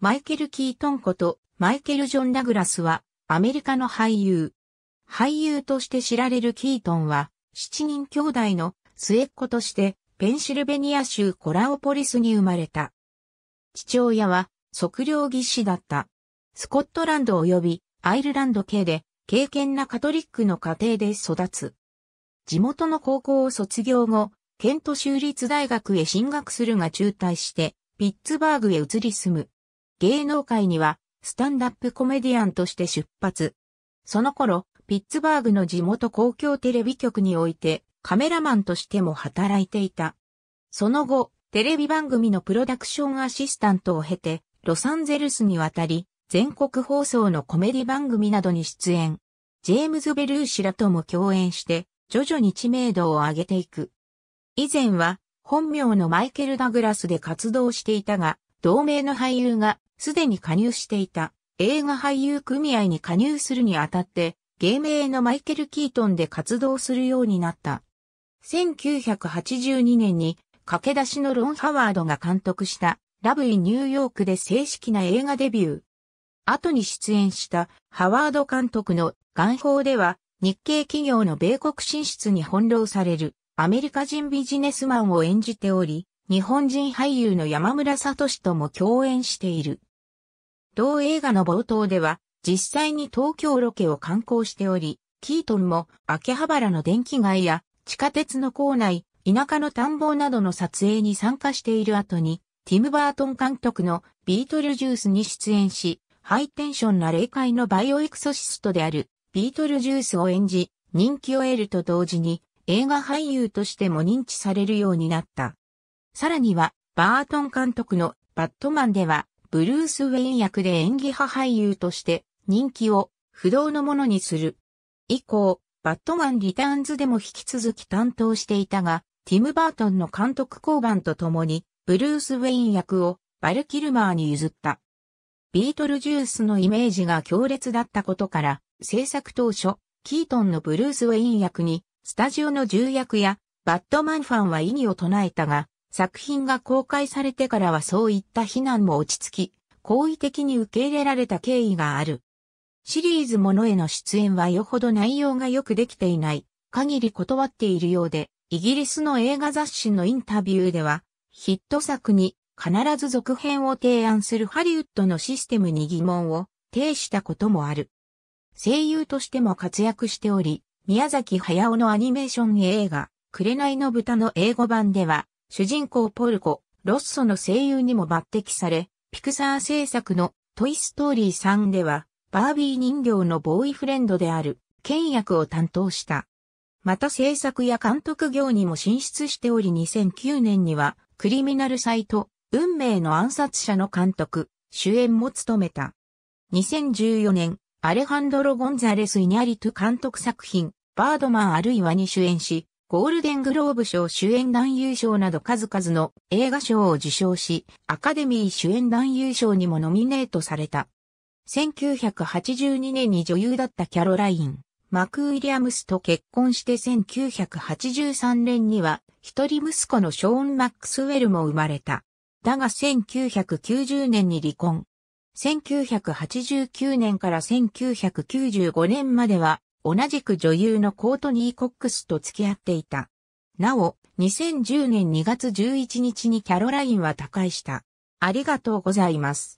マイケル・キートンことマイケル・ジョン・ダグラスはアメリカの俳優。俳優として知られるキートンは7人兄弟の末っ子としてペンシルベニア州コラオポリスに生まれた。父親は測量技師だった。スコットランド及びアイルランド系で敬虔なカトリックの家庭で育つ。地元の高校を卒業後、ケント州立大学へ進学するが中退して、ピッツバーグへ移り住む。芸能界にはスタンダップコメディアンとして出発。その頃、ピッツバーグの地元公共テレビ局においてカメラマンとしても働いていた。その後、テレビ番組のプロダクションアシスタントを経て、ロサンゼルスに渡り、全国放送のコメディ番組などに出演。ジェームズ・ベルーシらとも共演して、徐々に知名度を上げていく。以前は、本名のマイケル・ダグラスで活動していたが、同名の俳優がすでに加入していた映画俳優組合に加入するにあたって、芸名のマイケル・キートンで活動するようになった。1982年に駆け出しのロン・ハワードが監督したラブ・イ・ニューヨークで正式な映画デビュー。後に出演したハワード監督の眼法では日系企業の米国進出に翻弄されるアメリカ人ビジネスマンを演じており、日本人俳優の山村聡とも共演している。同映画の冒頭では、実際に東京ロケを観光しており、キートンも秋葉原の電気街や地下鉄の構内、田舎の田んぼなどの撮影に参加している後に、ティム・バートン監督のビートルジュースに出演し、ハイテンションな霊界のバイオエクソシストであるビートルジュースを演じ、人気を得ると同時に映画俳優としても認知されるようになった。さらには、バートン監督のバットマンでは、ブルース・ウェイン役で演技派俳優として人気を不動のものにする。以降、バットマン・リターンズでも引き続き担当していたが、ティム・バートンの監督交番とともに、ブルース・ウェイン役をバル・キルマーに譲った。ビートルジュースのイメージが強烈だったことから、制作当初、キートンのブルース・ウェイン役に、スタジオの重役や、バットマンファンは異議を唱えたが、作品が公開されてからはそういった非難も落ち着き、好意的に受け入れられた経緯がある。シリーズものへの出演はよほど内容がよくできていない、限り断っているようで、イギリスの映画雑誌のインタビューでは、ヒット作に必ず続編を提案するハリウッドのシステムに疑問を呈したこともある。声優としても活躍しており、宮崎駿のアニメーション映画、紅の豚の英語版では、主人公ポルコ、ロッソの声優にも抜擢され、ピクサー制作のトイストーリー3では、バービー人形のボーイフレンドである、ケン役を担当した。また制作や監督業にも進出しており2009年には、クリミナルサイト、運命の暗殺者の監督、主演も務めた。2014年、アレハンドロ・ゴンザレス・イニャリト監督作品、バードマンあるいはに主演し、ゴールデングローブ賞主演男優賞など数々の映画賞を受賞し、アカデミー主演男優賞にもノミネートされた。1982年に女優だったキャロライン、マク・ウィリアムスと結婚して1983年には、一人息子のショーン・マックスウェルも生まれた。だが1990年に離婚。1989年から1995年までは同じく女優のコートニー・コックスと付き合っていた。なお、2010年2月11日にキャロラインは他界した。ありがとうございます。